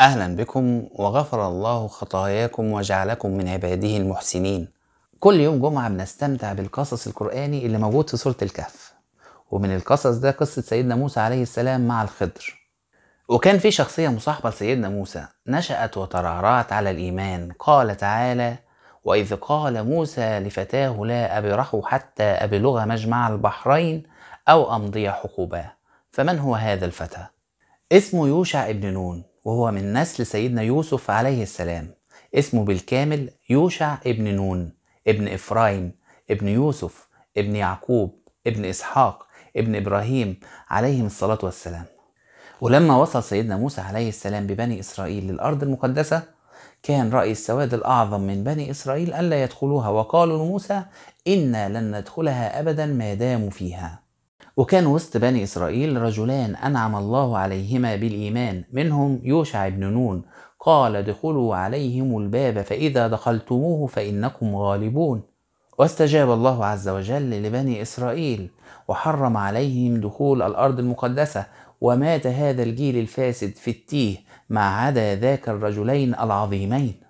أهلا بكم وغفر الله خطاياكم وجعلكم من عباده المحسنين كل يوم جمعة بنستمتع بالقصص القرآني اللي موجود في سورة الكهف ومن القصص ده قصة سيدنا موسى عليه السلام مع الخضر وكان في شخصية مصاحبة لسيدنا موسى نشأت وترعرعت على الإيمان قال تعالى وإذ قال موسى لفتاه لا أبرح حتى أبلغ مجمع البحرين أو أمضي حقوبا فمن هو هذا الفتى؟ اسمه يوشع ابن نون وهو من نسل سيدنا يوسف عليه السلام اسمه بالكامل يوشع ابن نون ابن إفرايم ابن يوسف ابن يعقوب ابن إسحاق ابن إبراهيم عليهم الصلاة والسلام ولما وصل سيدنا موسى عليه السلام ببني إسرائيل للأرض المقدسة كان رأي السواد الأعظم من بني إسرائيل ألا يدخلوها وقالوا لموسى إنا لن ندخلها أبدا ما داموا فيها وكان وسط بني إسرائيل رجلان أنعم الله عليهما بالإيمان منهم يوشع بن نون قال ادخلوا عليهم الباب فإذا دخلتموه فإنكم غالبون واستجاب الله عز وجل لبني إسرائيل وحرم عليهم دخول الأرض المقدسة ومات هذا الجيل الفاسد في التيه ما عدا ذاك الرجلين العظيمين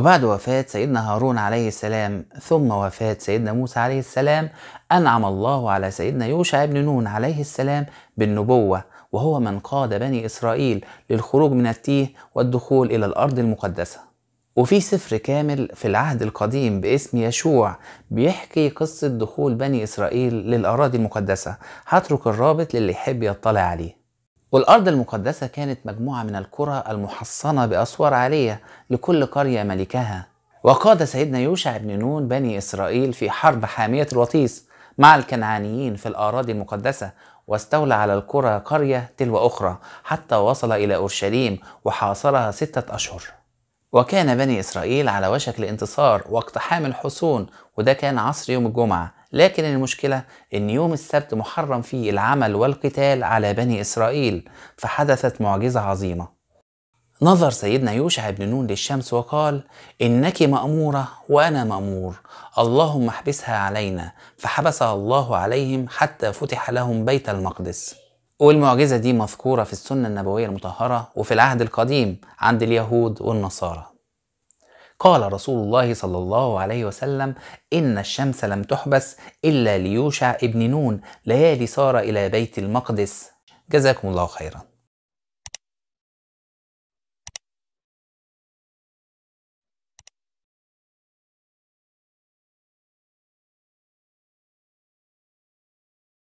وبعد وفاة سيدنا هارون عليه السلام ثم وفاة سيدنا موسى عليه السلام أنعم الله على سيدنا يوشع بن نون عليه السلام بالنبوة وهو من قاد بني إسرائيل للخروج من التيه والدخول إلى الأرض المقدسة وفي سفر كامل في العهد القديم باسم يشوع بيحكي قصة دخول بني إسرائيل للأراضي المقدسة هترك الرابط للي يحب يطلع عليه والأرض المقدسة كانت مجموعة من القرى المحصنة بأسوار عالية لكل قرية ملكها وقاد سيدنا يوشع بن نون بني إسرائيل في حرب حامية الوطيس مع الكنعانيين في الأراضي المقدسة واستولى على القرى قرية تلو أخرى حتى وصل إلى أورشليم وحاصرها ستة أشهر وكان بني إسرائيل على وشك الانتصار واقتحام الحصون وده كان عصر يوم الجمعة لكن المشكلة إن يوم السبت محرم فيه العمل والقتال على بني إسرائيل فحدثت معجزة عظيمة نظر سيدنا يوشع بن نون للشمس وقال إنك مأمورة وأنا مأمور اللهم احبسها علينا فحبسها الله عليهم حتى فتح لهم بيت المقدس والمعجزة دي مذكورة في السنة النبوية المطهرة وفي العهد القديم عند اليهود والنصارى قال رسول الله صلى الله عليه وسلم إن الشمس لم تحبس إلا ليوشع ابن نون ليالي سار إلى بيت المقدس جزاكم الله خيرا